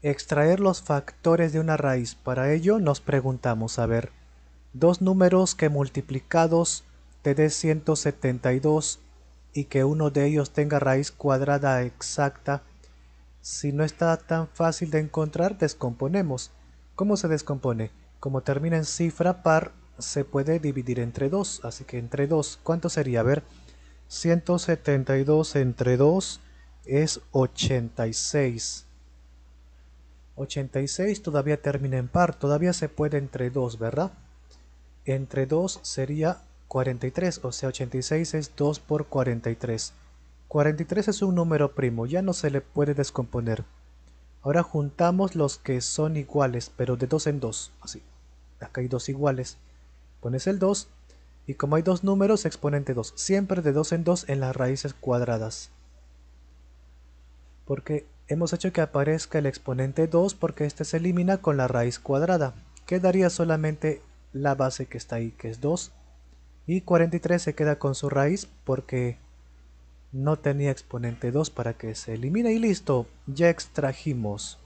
Extraer los factores de una raíz. Para ello nos preguntamos, a ver, dos números que multiplicados te dé 172 y que uno de ellos tenga raíz cuadrada exacta, si no está tan fácil de encontrar, descomponemos. ¿Cómo se descompone? Como termina en cifra par, se puede dividir entre 2, así que entre 2, ¿cuánto sería? A ver, 172 entre 2 es 86. 86 todavía termina en par, todavía se puede entre 2, ¿verdad? Entre 2 sería 43, o sea 86 es 2 por 43. 43 es un número primo, ya no se le puede descomponer. Ahora juntamos los que son iguales, pero de 2 en 2, así. Acá hay dos iguales. Pones el 2 y como hay dos números, exponente 2. Siempre de 2 en 2 en las raíces cuadradas. Porque Hemos hecho que aparezca el exponente 2 porque este se elimina con la raíz cuadrada. Quedaría solamente la base que está ahí, que es 2. Y 43 se queda con su raíz porque no tenía exponente 2 para que se elimine. Y listo, ya extrajimos